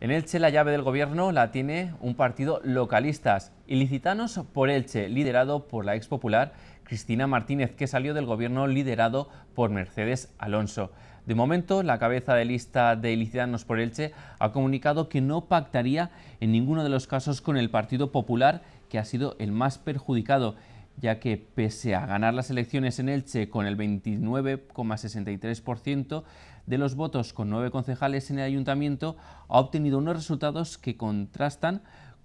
En Elche la llave del gobierno la tiene un partido localistas, ilicitanos por Elche, liderado por la ex popular Cristina Martínez, que salió del gobierno liderado por Mercedes Alonso. De momento, la cabeza de lista de ilicitanos por Elche ha comunicado que no pactaría en ninguno de los casos con el Partido Popular, que ha sido el más perjudicado ya que pese a ganar las elecciones en Elche con el 29,63% de los votos con nueve concejales en el ayuntamiento, ha obtenido unos resultados que contrastan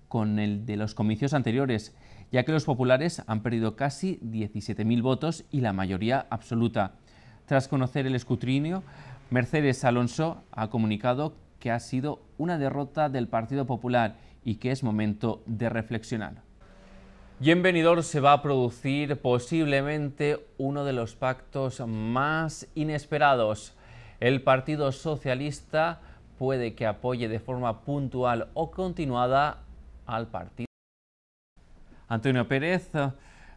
con el de los comicios anteriores, ya que los populares han perdido casi 17.000 votos y la mayoría absoluta. Tras conocer el escrutinio, Mercedes Alonso ha comunicado que ha sido una derrota del Partido Popular y que es momento de reflexionar. Y en Benidorm se va a producir posiblemente uno de los pactos más inesperados. El Partido Socialista puede que apoye de forma puntual o continuada al partido. Antonio Pérez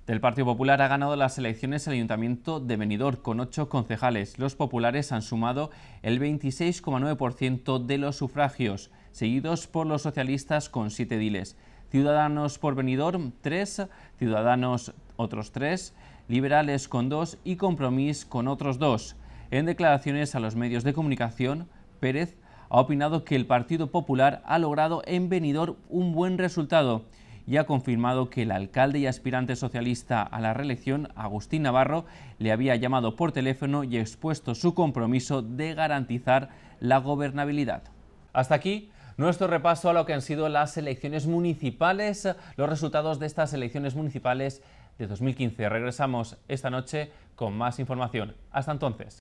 del Partido Popular ha ganado las elecciones al Ayuntamiento de Benidorm con ocho concejales. Los populares han sumado el 26,9% de los sufragios, seguidos por los socialistas con siete diles. Ciudadanos por Benidorm tres. Ciudadanos otros tres. Liberales con dos. y Compromís con otros dos. En declaraciones a los medios de comunicación, Pérez ha opinado que el Partido Popular ha logrado en Benidorm un buen resultado y ha confirmado que el alcalde y aspirante socialista a la reelección, Agustín Navarro, le había llamado por teléfono y expuesto su compromiso de garantizar la gobernabilidad. Hasta aquí nuestro repaso a lo que han sido las elecciones municipales, los resultados de estas elecciones municipales de 2015. Regresamos esta noche con más información. Hasta entonces.